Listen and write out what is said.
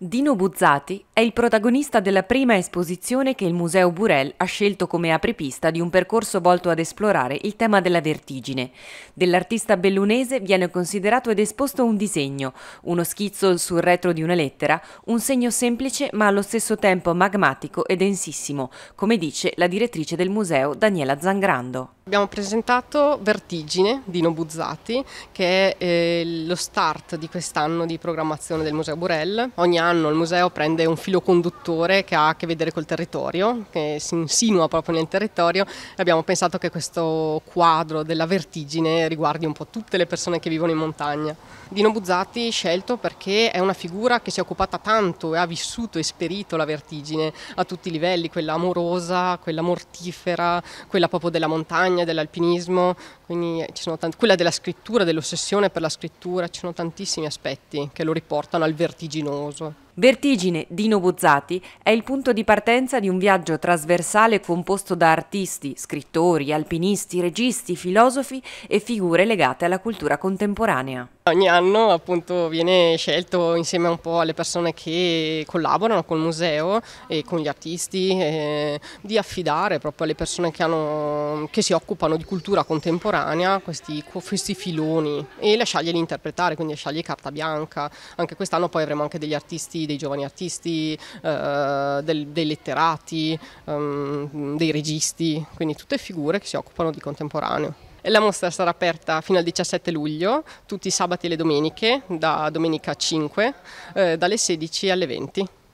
Dino Buzzati è il protagonista della prima esposizione che il Museo Burel ha scelto come apripista di un percorso volto ad esplorare il tema della vertigine. Dell'artista bellunese viene considerato ed esposto un disegno, uno schizzo sul retro di una lettera, un segno semplice ma allo stesso tempo magmatico e densissimo, come dice la direttrice del museo Daniela Zangrando. Abbiamo presentato Vertigine Dino Buzzati, che è eh, lo start di quest'anno di programmazione del Museo Burel. Ogni anno anno il museo prende un filo conduttore che ha a che vedere col territorio, che si insinua proprio nel territorio e abbiamo pensato che questo quadro della vertigine riguardi un po' tutte le persone che vivono in montagna. Dino Buzzati scelto perché è una figura che si è occupata tanto e ha vissuto e sperito la vertigine a tutti i livelli, quella amorosa, quella mortifera, quella proprio della montagna, dell'alpinismo, tanti, quella della scrittura, dell'ossessione per la scrittura, ci sono tantissimi aspetti che lo riportano al vertiginoso. Vertigine Dino Buzzati è il punto di partenza di un viaggio trasversale composto da artisti, scrittori, alpinisti, registi, filosofi e figure legate alla cultura contemporanea. Ogni anno appunto viene scelto insieme un po' alle persone che collaborano col museo e con gli artisti eh, di affidare proprio alle persone che, hanno, che si occupano di cultura contemporanea questi, questi, filoni e lasciarglieli interpretare, quindi lasciargli carta bianca. Anche quest'anno poi avremo anche degli artisti, dei giovani artisti, eh, del, dei letterati, ehm, dei registi, quindi tutte figure che si occupano di contemporaneo. La mostra sarà aperta fino al 17 luglio, tutti i sabati e le domeniche, da domenica 5, eh, dalle 16 alle 20.